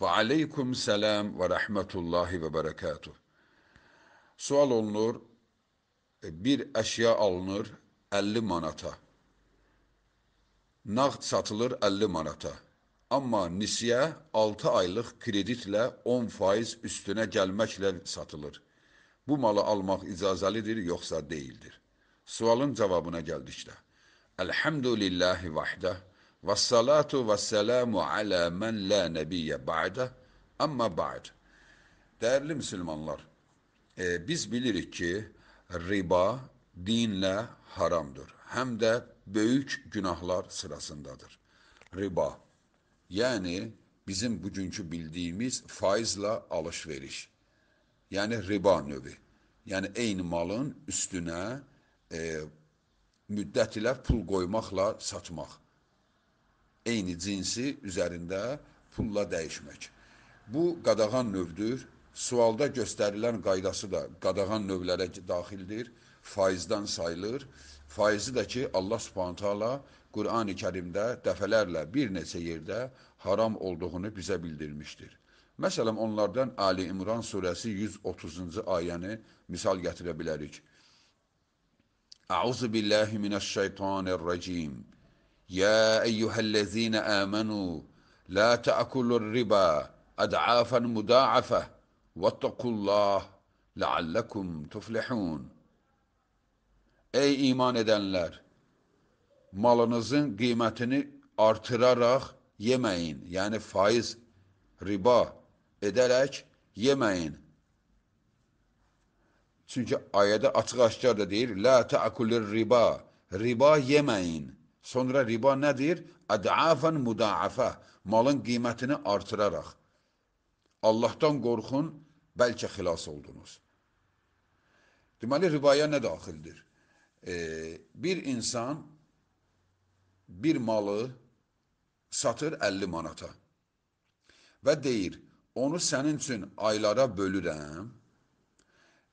Ve aleyküm selam ve rahmetullahi ve berekatuh. Sual olunur, e, bir eşya alınır 50 manata. Nağd satılır 50 manata. Ama nisiye 6 aylık kreditlə 10 faiz üstüne gəlməklə satılır. Bu malı almak icazəlidir, yoksa değildir. Sualın cavabına gəldikdə. Elhamdülillahi vahdə. Vessalatu vesselamu ala men la nebiyye ba'de amma ba'd. Değerli Müslümanlar, e, biz bilirik ki riba dinle haramdır. Hem de büyük günahlar sırasındadır. Riba, yani bizim bugünkü bildiğimiz faizle alışveriş. Yani riba növü. Yəni eyni malın üstünə e, müddət ilə pul qoymaqla satmaq eyni cinsi üzərində pulla dəyişmək. Bu qadağan növdür. Sualda göstərilən qaydası da qadağan növlərə daxildir, faizdən sayılır. Faizi də ki, Allah Subhanahu taala Qurani Kərimdə dəfələrlə bir neçə yerdə haram olduğunu bizə bildirmişdir. Məsələn, onlardan Ali İmran surəsi 130-cu ayəni misal gətirə bilərik. Auzu billahi minəşşeytanirracim. يا أيها الذين آمنوا لا تأكلوا الربا أدعافا مضاعفة واتقوا الله لعلكم tuflihun. Ey iman edenler! Malınızın kıymetini artırarak yemeyin. Yani faiz, riba ederek yemeyin. Çünkü ayədə açıq-aşkar da deyir, La təəkulir riba, riba yeməyin. Sonra riba nə deyir? Ədafən müdaafə, malın qiymətini artıraraq. Allahdan qorxun, bəlkə xilas oldunuz. Deməli, ribaya nə daxildir? E, bir insan bir malı satır 50 manata və deyir, onu sənin üçün aylara bölürəm,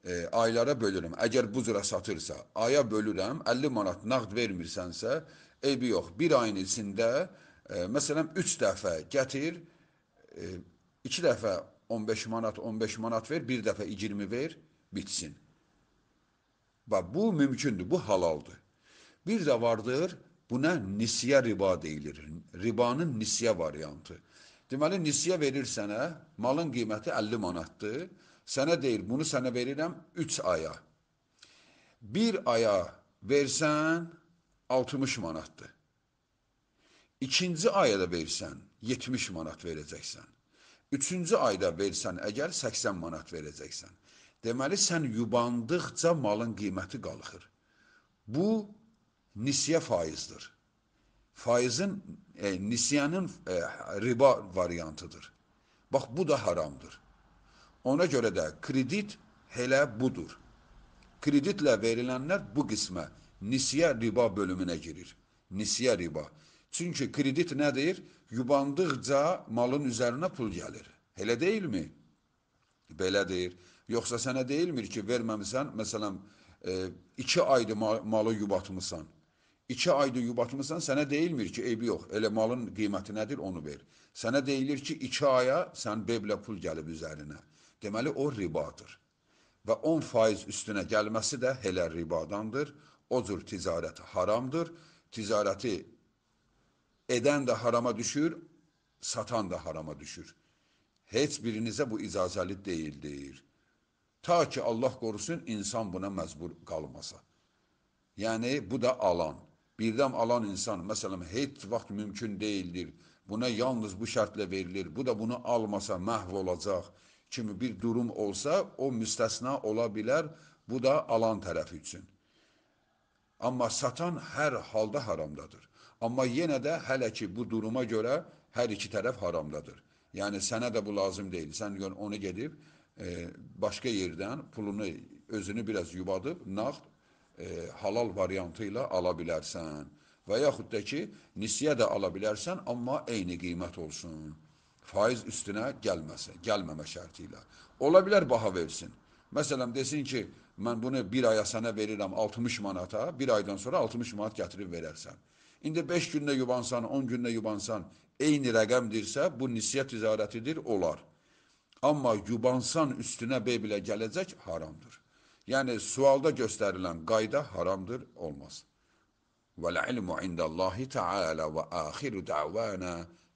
e, aylara bölürəm. Əgər bu cürə satırsa, aya bölürəm, 50 manat nağd vermirsənsə, eybi yox. Bir ayın içində, e, məsələn, 3 dəfə gətir, 2 e, dəfə 15 manat, 15 manat ver, bir dəfə 20 ver, bitsin. Və bu mümkündür, bu halaldır. Bir də vardır, buna nisiyə riba deyilir. Ribanın nisiyə variantı. Deməli, nisiyə verir sənə, hə, malın qiyməti 50 manatdır. Sənə deyir, bunu sənə verirəm 3 aya. Bir aya versən 60 manatdır. İkinci ayda versən 70 manat verəcəksən. Üçüncü ayda versən əgər 80 manat verəcəksən. Deməli sən yubandıqca malın qiyməti qalxır. Bu nisiyə faizdir. Faizin e, nisiyənin e, riba variantıdır. Bax bu da haramdır. Ona görə də kredit elə budur. Kreditlə verilənlər bu qismə, nisiyə riba bölümünə girir. Nisiyə riba. Çünki kredit nədir? Yubandıqca malın üzərinə pul gəlir. Elə deyilmi? Belədir. Yoxsa sənə deyilmir ki, verməmisən, məsələn, e, iki aydır malı yubatmısan. İki aydır yubatmısan, sənə deyilmir ki, eybi yox, elə malın qiyməti nədir, onu ver. Sənə deyilir ki, iki aya sən beblə pul gəlib üzərinə. Deməli, o ribadır. Və 10 faiz üstünə gəlməsi də elə ribadandır. O cür ticarət haramdır. Ticarəti edən də harama düşür, satan da harama düşür. Heç birinizə bu icazəli deyildir. Ta ki Allah qorusun, insan buna məcbur qalmasa. Yəni, bu da alan. Birdən alan insan, məsələn, heç vaxt mümkün deyildir. Buna yalnız bu şərtlə verilir. Bu da bunu almasa məhv olacaq kimi bir durum olsa, o müstəsna ola bilər, bu da alan tərəfi üçün. Amma satan hər halda haramdadır. Amma yenə də hələ ki, bu duruma görə hər iki tərəf haramdadır. Yəni, sənə də bu lazım deyil. Sən onu gedib, e, başqa yerdən pulunu, özünü biraz yubadıb, naxt e, halal variantı ilə ala bilərsən. Və yaxud da ki, nisiyə də ala bilərsən, amma eyni qiymət olsun faiz üstünə gəlməsə, gəlməmə şərti ilə. Ola bilər baha versin. Məsələn, desin ki, mən bunu bir aya sənə verirəm 60 manata, bir aydan sonra 60 manat gətirib verərsən. İndi 5 gündə yubansan, 10 gündə yubansan, eyni rəqəmdirsə, bu nisiyyət ticarətidir, olar. Amma yubansan üstünə bey bilə gələcək haramdır. Yəni, sualda göstərilən qayda haramdır, olmaz. وَالْعِلْمُ عِنْدَ اللّٰهِ تَعَالَ وَآخِرُ دَعْوَانَا